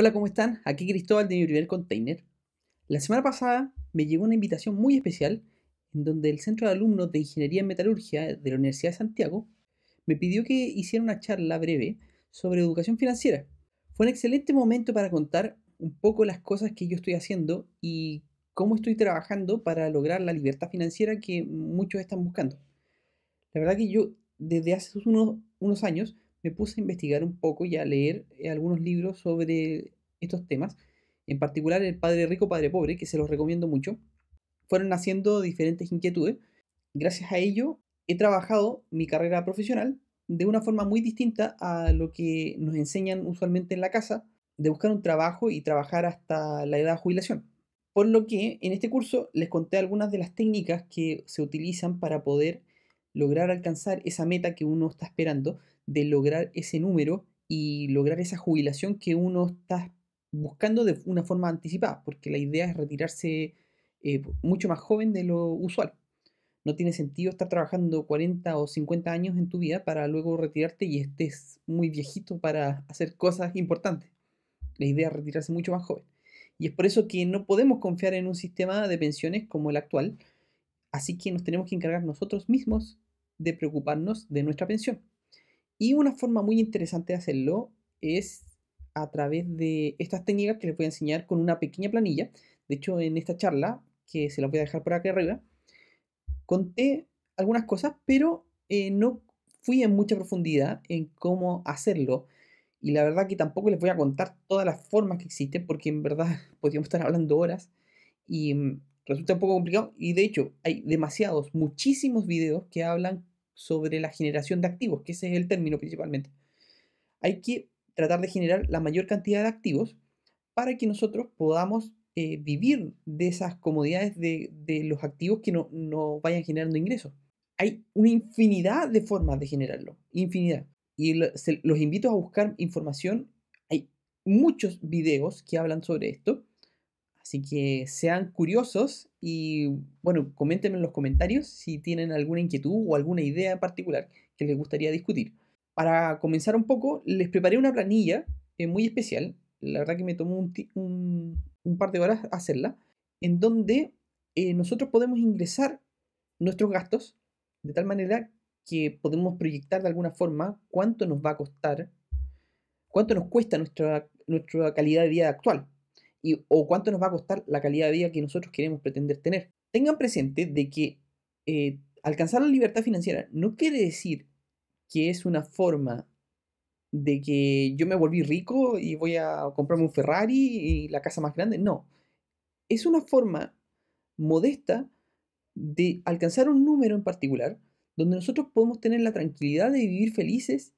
Hola, ¿cómo están? Aquí Cristóbal de mi primer container. La semana pasada me llegó una invitación muy especial en donde el Centro de Alumnos de Ingeniería en Metalurgia de la Universidad de Santiago me pidió que hiciera una charla breve sobre educación financiera. Fue un excelente momento para contar un poco las cosas que yo estoy haciendo y cómo estoy trabajando para lograr la libertad financiera que muchos están buscando. La verdad que yo desde hace unos, unos años me puse a investigar un poco y a leer eh, algunos libros sobre estos temas, en particular El Padre Rico, Padre Pobre, que se los recomiendo mucho. Fueron haciendo diferentes inquietudes. Gracias a ello he trabajado mi carrera profesional de una forma muy distinta a lo que nos enseñan usualmente en la casa, de buscar un trabajo y trabajar hasta la edad de jubilación. Por lo que en este curso les conté algunas de las técnicas que se utilizan para poder lograr alcanzar esa meta que uno está esperando de lograr ese número y lograr esa jubilación que uno está buscando de una forma anticipada, porque la idea es retirarse eh, mucho más joven de lo usual. No tiene sentido estar trabajando 40 o 50 años en tu vida para luego retirarte y estés muy viejito para hacer cosas importantes. La idea es retirarse mucho más joven. Y es por eso que no podemos confiar en un sistema de pensiones como el actual, así que nos tenemos que encargar nosotros mismos de preocuparnos de nuestra pensión. Y una forma muy interesante de hacerlo es a través de estas técnicas que les voy a enseñar con una pequeña planilla. De hecho, en esta charla, que se la voy a dejar por aquí arriba, conté algunas cosas, pero eh, no fui en mucha profundidad en cómo hacerlo. Y la verdad que tampoco les voy a contar todas las formas que existen, porque en verdad podríamos estar hablando horas y mm, resulta un poco complicado. Y de hecho, hay demasiados, muchísimos videos que hablan sobre la generación de activos, que ese es el término principalmente. Hay que tratar de generar la mayor cantidad de activos para que nosotros podamos eh, vivir de esas comodidades de, los activos que nos no vayan generando ingresos. Hay una infinidad de formas de generarlo, infinidad. Y los invito a buscar información. Hay muchos videos que hablan sobre esto. Así que sean curiosos y bueno, coméntenme en los comentarios si tienen alguna inquietud o alguna idea en particular que les gustaría discutir. Para comenzar un poco, les preparé una planilla eh, muy especial. La verdad que me tomó un, par de horas hacerla, en donde eh, nosotros podemos ingresar nuestros gastos de tal manera que podemos proyectar de alguna forma cuánto nos va a costar, cuánto nos cuesta nuestra, nuestra calidad de vida actual, o cuánto nos va a costar la calidad de vida que nosotros queremos pretender tener. Tengan presente de que eh, alcanzar la libertad financiera no quiere decir que es una forma de que yo me volví rico y voy a comprarme un Ferrari y la casa más grande. No, es una forma modesta de alcanzar un número en particular donde nosotros podemos tener la tranquilidad de vivir felices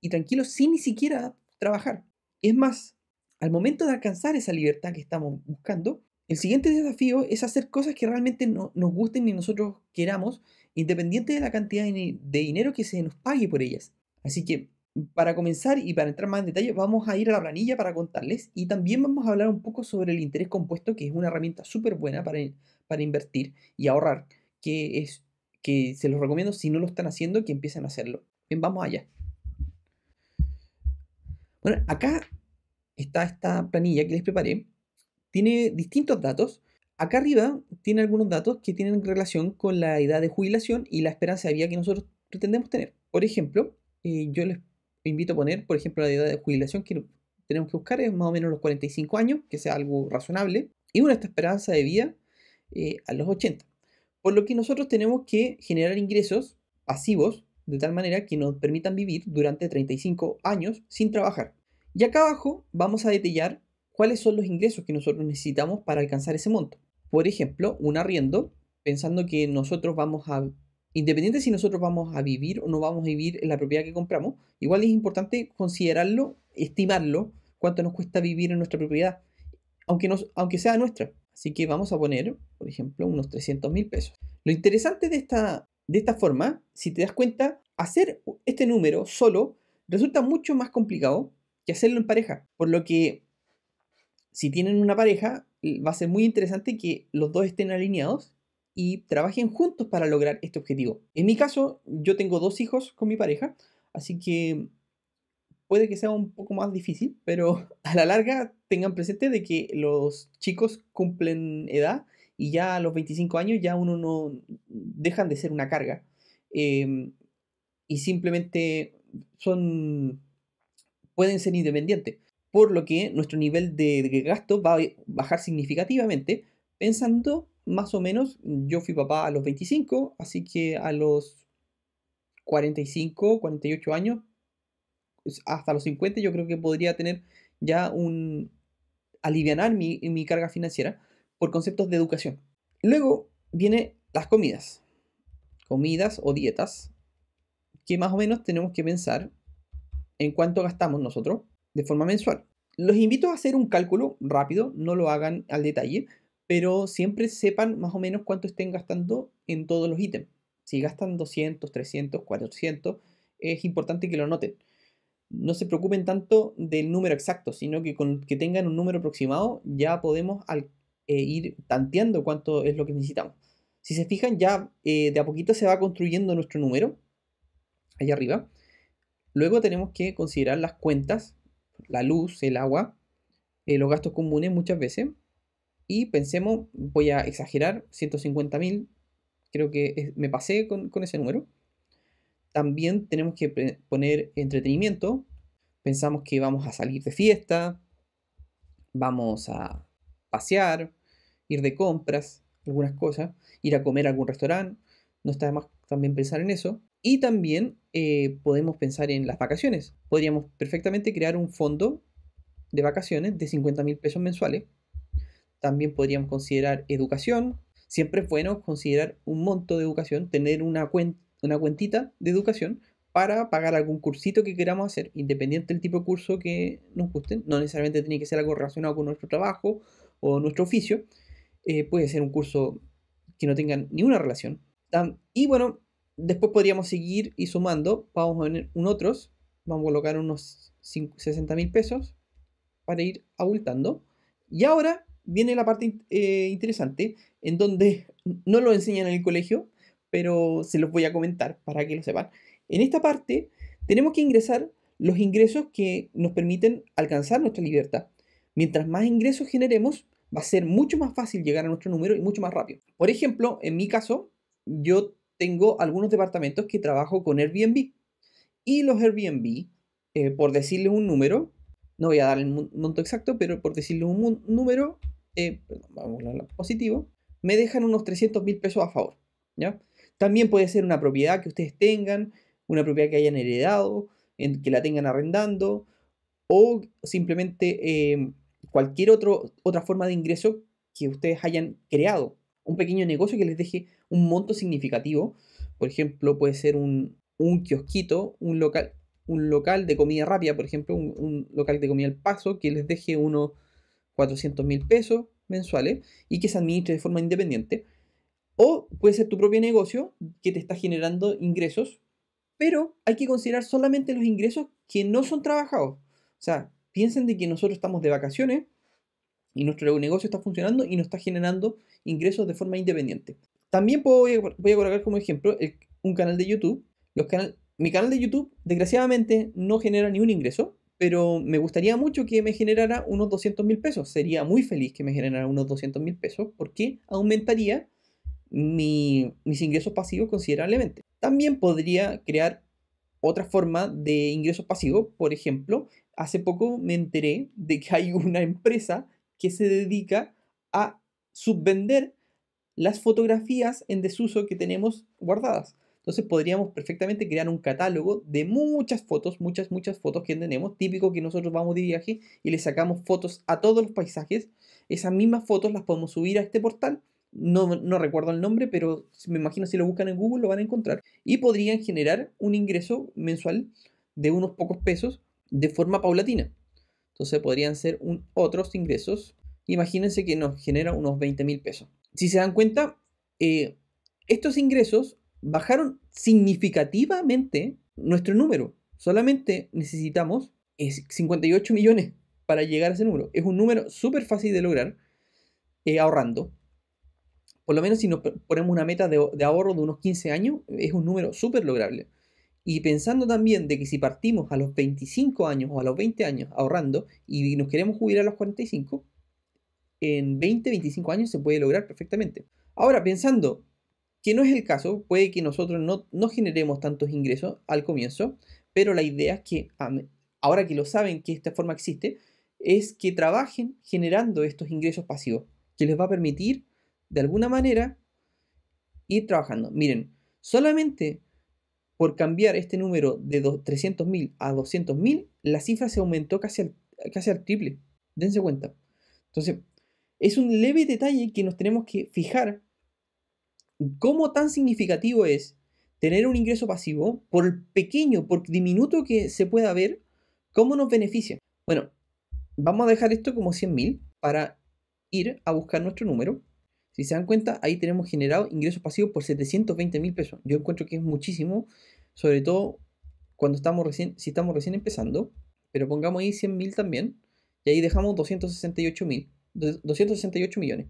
y tranquilos sin ni siquiera trabajar. Es más, al momento de alcanzar esa libertad que estamos buscando, el siguiente desafío es hacer cosas que realmente nos gusten ni nosotros queramos, independiente de la cantidad de, dinero que se nos pague por ellas. Así que, para comenzar y para entrar más en detalle, vamos a ir a la planilla para contarles y también vamos a hablar un poco sobre el interés compuesto, que es una herramienta súper buena para, para invertir y ahorrar, que, es, que se los recomiendo si no lo están haciendo, que empiecen a hacerlo. Bien, vamos allá. Bueno, acá está esta planilla que les preparé. Tiene distintos datos. Acá arriba tiene algunos datos que tienen relación con la edad de jubilación y la esperanza de vida que nosotros pretendemos tener. Por ejemplo, eh, yo les invito a poner, por ejemplo, la edad de jubilación que tenemos que buscar es más o menos los 45 años, que sea algo razonable, y una esperanza de vida eh, a los 80. Por lo que nosotros tenemos que generar ingresos pasivos de tal manera que nos permitan vivir durante 35 años sin trabajar. Y acá abajo vamos a detallar cuáles son los ingresos que nosotros necesitamos para alcanzar ese monto. Por ejemplo, un arriendo, pensando que nosotros vamos a, independiente si nosotros vamos a vivir o no vamos a vivir en la propiedad que compramos, igual es importante considerarlo, estimarlo, cuánto nos cuesta vivir en nuestra propiedad, aunque, sea nuestra. Así que vamos a poner, por ejemplo, unos 300 mil pesos. Lo interesante de esta, de esta forma, si te das cuenta, hacer este número solo resulta mucho más complicado que hacerlo en pareja. Por lo que, si tienen una pareja, va a ser muy interesante que los dos estén alineados y trabajen juntos para lograr este objetivo. En mi caso, yo tengo dos hijos con mi pareja, así que puede que sea un poco más difícil, pero a la larga tengan presente de que los chicos cumplen edad y ya a los 25 años ya uno no dejan de ser una carga em, y simplemente son pueden ser independientes, por lo que nuestro nivel de, gasto va a bajar significativamente, pensando más o menos, yo fui papá a los 25, así que a los 45, 48 años, hasta los 50 yo creo que podría tener ya un alivianar mi, mi carga financiera por conceptos de educación. Luego vienen las comidas, comidas o dietas, que más o menos tenemos que pensar en cuánto gastamos nosotros de forma mensual. Los invito a hacer un cálculo rápido, no lo hagan al detalle, pero siempre sepan más o menos cuánto estén gastando en todos los ítems. Si gastan 200, 300, 400, es importante que lo noten. No se preocupen tanto del número exacto, sino que con que tengan un número aproximado ya podemos eh, ir tanteando cuánto es lo que necesitamos. Si se fijan, ya eh, de a poquito se va construyendo nuestro número, allá arriba. Luego tenemos que considerar las cuentas, la luz, el agua, eh, los gastos comunes muchas veces. Y pensemos, voy a exagerar, 150 mil, creo que me pasé con, con ese número. También tenemos que poner entretenimiento. Pensamos que vamos a salir de fiesta, vamos a pasear, ir de compras, algunas cosas, ir a comer a algún restaurante. No está de más también pensar en eso. Y también eh, podemos pensar en las vacaciones. Podríamos perfectamente crear un fondo de vacaciones de 50 mil pesos mensuales. También podríamos considerar educación. Siempre es bueno considerar un monto de educación, tener una, una cuentita de educación para pagar algún cursito que queramos hacer, independiente del tipo de curso que nos guste. No necesariamente tiene que ser algo relacionado con nuestro trabajo o nuestro oficio. Eh, puede ser un curso que no tenga ninguna relación. y bueno, Después podríamos seguir y sumando. Vamos a poner un otros. Vamos a colocar unos 60.000 60 mil pesos para ir abultando. Y ahora viene la parte eh, interesante, en donde no lo enseñan en el colegio, pero se los voy a comentar para que lo sepan. En esta parte tenemos que ingresar los ingresos que nos permiten alcanzar nuestra libertad. Mientras más ingresos generemos, va a ser mucho más fácil llegar a nuestro número y mucho más rápido. Por ejemplo, en mi caso, yo tengo algunos departamentos que trabajo con Airbnb. Y los Airbnb, eh, por decirles un número, no voy a dar el monto exacto, pero por decirles un número, eh, vamos a positivo, me dejan unos 300 mil pesos a favor. ¿ya? También puede ser una propiedad que ustedes tengan, una propiedad que hayan heredado, que la tengan arrendando, o simplemente eh, cualquier otro, otra forma de ingreso que ustedes hayan creado un pequeño negocio que les deje un monto significativo. Por ejemplo, puede ser un, un kiosquito, un local, un local de comida rápida, por ejemplo, un, un local de comida al paso que les deje unos 400 mil pesos mensuales y que se administre de forma independiente. O puede ser tu propio negocio que te está generando ingresos, pero hay que considerar solamente los ingresos que no son trabajados. O sea, piensen de que nosotros estamos de vacaciones y nuestro negocio está funcionando y nos está generando ingresos de forma independiente. También voy, a, colocar como ejemplo un canal de YouTube. mi canal de YouTube, desgraciadamente, no genera ni un ingreso, pero me gustaría mucho que me generara unos 200 mil pesos. Sería muy feliz que me generara unos 200 mil pesos porque aumentaría mis ingresos pasivos considerablemente. También podría crear otra forma de ingresos pasivos. Por ejemplo, hace poco me enteré de que hay una empresa que se dedica a subvender las fotografías en desuso que tenemos guardadas. Entonces podríamos perfectamente crear un catálogo de muchas fotos, muchas, muchas fotos que tenemos, típico que nosotros vamos de viaje y le sacamos fotos a todos los paisajes. Esas mismas fotos las podemos subir a este portal. No, no recuerdo el nombre, pero me imagino si lo buscan en Google lo van a encontrar. Y podrían generar un ingreso mensual de unos pocos pesos de forma paulatina. Entonces podrían ser otros ingresos. Imagínense que nos genera unos 20 mil pesos. Si se dan cuenta, eh, estos ingresos bajaron significativamente nuestro número. Solamente necesitamos 58 eh, millones para llegar a ese número. Es un número súper fácil de lograr eh, ahorrando. Por lo menos si nos ponemos una meta de, de, ahorro de unos 15 años, es un número súper lograble. Y pensando también de que si partimos a los 25 años o a los 20 años ahorrando y nos queremos jubilar a los 45, en 20, 25 años se puede lograr perfectamente. Ahora, pensando que no es el caso, puede que nosotros no, no generemos tantos ingresos al comienzo, pero la idea es que ahora que lo saben que esta forma existe, es que trabajen generando estos ingresos pasivos, que les va a permitir de alguna manera ir trabajando. Miren, solamente por cambiar este número de 300.000 a 200.000, la cifra se aumentó casi al, triple. Dense cuenta. Entonces, es un leve detalle que nos tenemos que fijar cómo tan significativo es tener un ingreso pasivo, por pequeño, por diminuto que se pueda ver, cómo nos beneficia. Bueno, vamos a dejar esto como 100.000 para ir a buscar nuestro número. Si se dan cuenta, ahí tenemos generado ingresos pasivos por 720 mil pesos. Yo encuentro que es muchísimo, sobre todo cuando estamos recién, si estamos recién empezando, pero pongamos ahí 100 mil también, y ahí dejamos 268 mil, 268 millones.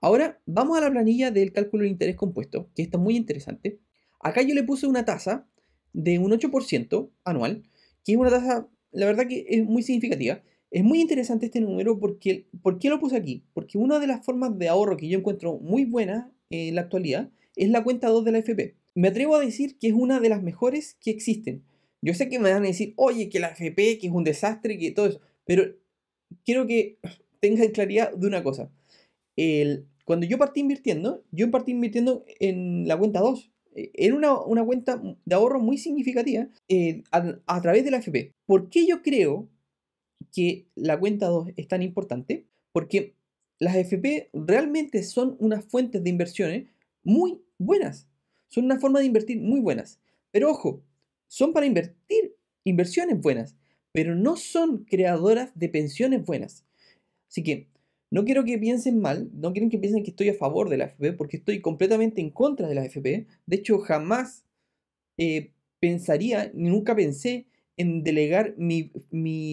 Ahora vamos a la planilla del cálculo de interés compuesto, que está muy interesante. Acá yo le puse una tasa de un 8% anual, que es una tasa, la verdad que es muy significativa, es muy interesante este número porque, ¿por qué lo puse aquí? Porque una de las formas de ahorro que yo encuentro muy buena eh, en la actualidad es la cuenta 2 de la FP. Me atrevo a decir que es una de las mejores que existen. Yo sé que me van a decir, oye, que la FP, que es un desastre, que todo eso, pero quiero que tengan claridad de una cosa. cuando yo partí invirtiendo, yo partí invirtiendo en la cuenta 2, eh, era una, cuenta de ahorro muy significativa eh, a, a, través de la FP. ¿Por qué yo creo que la cuenta 2 es tan importante porque las FP realmente son unas fuentes de inversiones muy buenas. Son una forma de invertir muy buenas. Pero ojo, son para invertir inversiones buenas, pero no son creadoras de pensiones buenas. Así que no quiero que piensen mal, no quieren que piensen que estoy a favor de la FP, porque estoy completamente en contra de la FP. De hecho, jamás eh, pensaría, nunca pensé en delegar mi,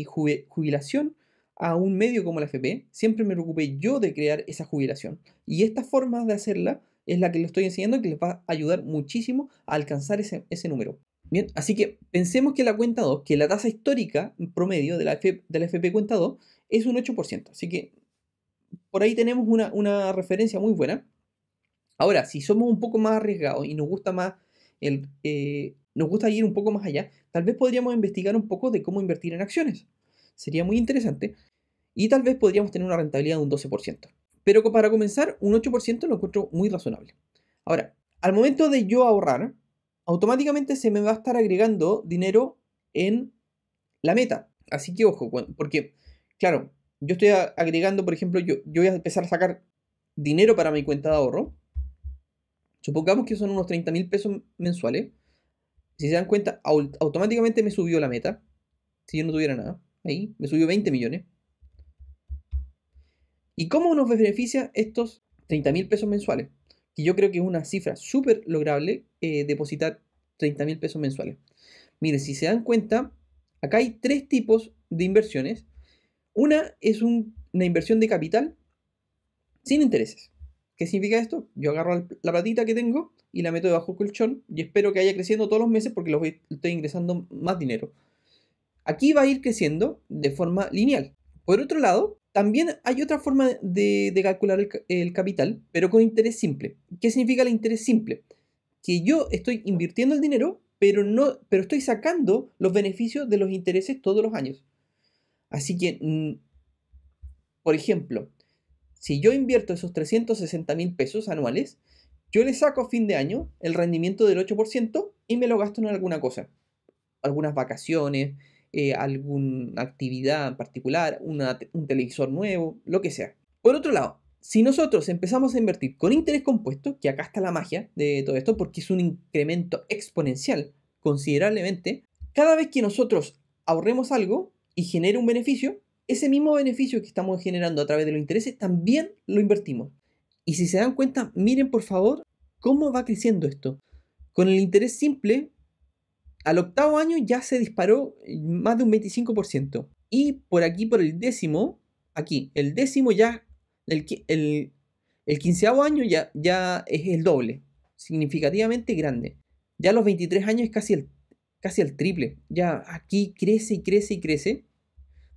jubilación a un medio como la FP, siempre me preocupé yo de crear esa jubilación. Y esta forma de hacerla es la que les estoy enseñando que les va a ayudar muchísimo a alcanzar ese, número. Bien, así que pensemos que la cuenta 2, que la tasa histórica promedio de la, FP, FP cuenta 2 es un 8%. Así que por ahí tenemos una, referencia muy buena. Ahora, si somos un poco más arriesgados y nos gusta más el, eh, nos gusta ir un poco más allá, tal vez podríamos investigar un poco de cómo invertir en acciones. Sería muy interesante y tal vez podríamos tener una rentabilidad de un 12%. Pero para comenzar, un 8% lo encuentro muy razonable. Ahora, al momento de yo ahorrar, automáticamente se me va a estar agregando dinero en la meta. Así que ojo, porque, claro, yo estoy agregando, por ejemplo, yo, yo voy a empezar a sacar dinero para mi cuenta de ahorro. Supongamos que son unos 30 mil pesos mensuales si se dan cuenta, automáticamente me subió la meta. Si yo no tuviera nada. Ahí, me subió 20 millones. ¿Y cómo nos beneficia estos 30 mil pesos mensuales? Que yo creo que es una cifra súper lograble eh, depositar 30 mil pesos mensuales. Mire, si se dan cuenta, acá hay tres tipos de inversiones. Una es una inversión de capital sin intereses. ¿Qué significa esto? Yo agarro la platita que tengo y la meto debajo del colchón y espero que vaya creciendo todos los meses porque los estoy ingresando más dinero. Aquí va a ir creciendo de forma lineal. Por otro lado, también hay otra forma de, calcular el, el, capital, pero con interés simple. ¿Qué significa el interés simple? Que yo estoy invirtiendo el dinero, pero, no, pero estoy sacando los beneficios de los intereses todos los años. Así que, mm, por ejemplo, si yo invierto esos 360 mil pesos anuales, yo le saco a fin de año el rendimiento del 8% y me lo gasto en alguna cosa. Algunas vacaciones, eh, alguna actividad en particular, un televisor nuevo, lo que sea. Por otro lado, si nosotros empezamos a invertir con interés compuesto, que acá está la magia de todo esto, porque es un incremento exponencial considerablemente, cada vez que nosotros ahorremos algo y genere un beneficio, ese mismo beneficio que estamos generando a través de los intereses también lo invertimos. Y si se dan cuenta, miren por favor cómo va creciendo esto. Con el interés simple, al octavo año ya se disparó más de un 25%. Y por aquí, por el décimo, aquí, el décimo ya, el, quinceavo año ya, ya es el doble, significativamente grande. Ya a los 23 años es casi el, casi el triple. Ya aquí crece y crece y crece.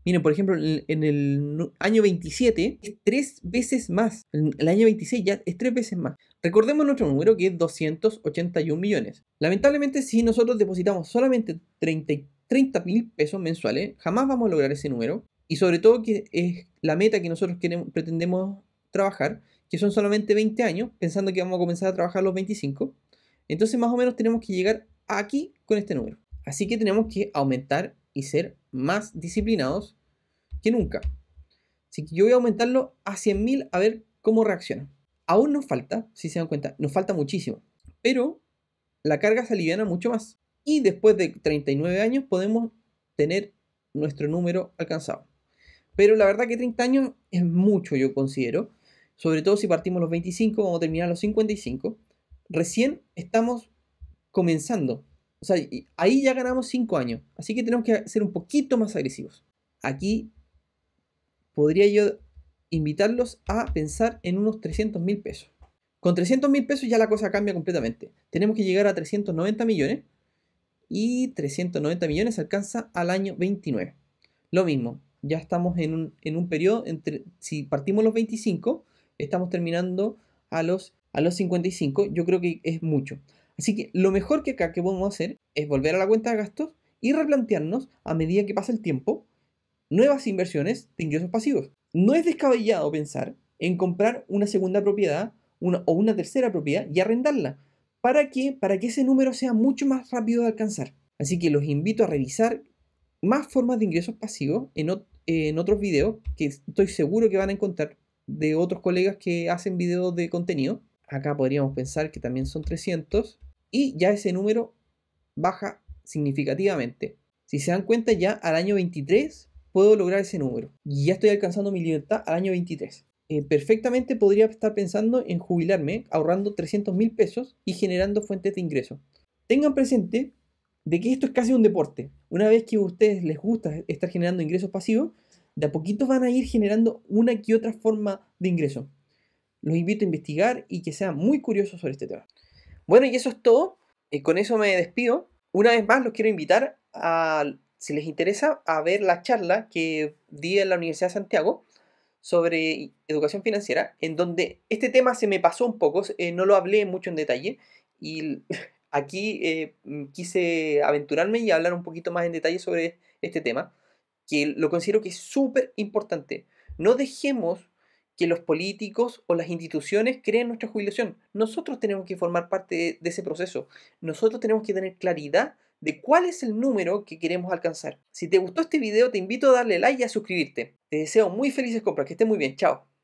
Miren, por ejemplo, en el año 27 es tres veces más. En el año 26 ya es tres veces más. Recordemos nuestro número que es 281 millones. Lamentablemente, si nosotros depositamos solamente 30 mil pesos mensuales, jamás vamos a lograr ese número. Y sobre todo que es la meta que nosotros queremos, pretendemos trabajar, que son solamente 20 años, pensando que vamos a comenzar a trabajar los 25. Entonces más o menos tenemos que llegar aquí con este número. Así que tenemos que aumentar y ser más disciplinados que nunca. Así que yo voy a aumentarlo a 100.000 a ver cómo reacciona Aún nos falta, si se dan cuenta, nos falta muchísimo. Pero la carga se aliviana mucho más. Y después de 39 años podemos tener nuestro número alcanzado. Pero la verdad que 30 años es mucho, yo considero. Sobre todo si partimos los 25, vamos a terminar los 55. Recién estamos comenzando o sea, ahí ya ganamos 5 años. Así que tenemos que ser un poquito más agresivos. Aquí podría yo invitarlos a pensar en unos 300 mil pesos. Con 300 mil pesos ya la cosa cambia completamente. Tenemos que llegar a 390 millones y 390 millones alcanza al año 29. Lo mismo, ya estamos en un, periodo entre, si partimos los 25, estamos terminando a los, a los 55, yo creo que es mucho. Así que lo mejor que acá que podemos hacer es volver a la cuenta de gastos y replantearnos a medida que pasa el tiempo nuevas inversiones de ingresos pasivos. No es descabellado pensar en comprar una segunda propiedad o una tercera propiedad y arrendarla. ¿Para qué? Para que ese número sea mucho más rápido de alcanzar. Así que los invito a revisar más formas de ingresos pasivos en, en otros videos que estoy seguro que van a encontrar de otros colegas que hacen videos de contenido. Acá podríamos pensar que también son 300 y ya ese número baja significativamente. Si se dan cuenta, ya al año 23 puedo lograr ese número y ya estoy alcanzando mi libertad al año 23. Eh, perfectamente podría estar pensando en jubilarme ahorrando 300 mil pesos y generando fuentes de ingreso. Tengan presente de que esto es casi un deporte. Una vez que a ustedes les gusta estar generando ingresos pasivos, de a poquito van a ir generando una que otra forma de ingreso. Los invito a investigar y que sean muy curiosos sobre este tema. Bueno, y eso es todo. con eso me despido. Una vez más, los quiero invitar a, si les interesa, a ver la charla que di en la Universidad de Santiago sobre educación financiera, en donde este tema se me pasó un poco, eh, no lo hablé mucho en detalle, y aquí eh, quise aventurarme y hablar un poquito más en detalle sobre este tema, que lo considero que es súper importante. No dejemos que los políticos o las instituciones creen nuestra jubilación. Nosotros tenemos que formar parte de, ese proceso. Nosotros tenemos que tener claridad de cuál es el número que queremos alcanzar. Si te gustó este video, te invito a darle like y a suscribirte. Te deseo muy felices compras. Que estés muy bien. Chao.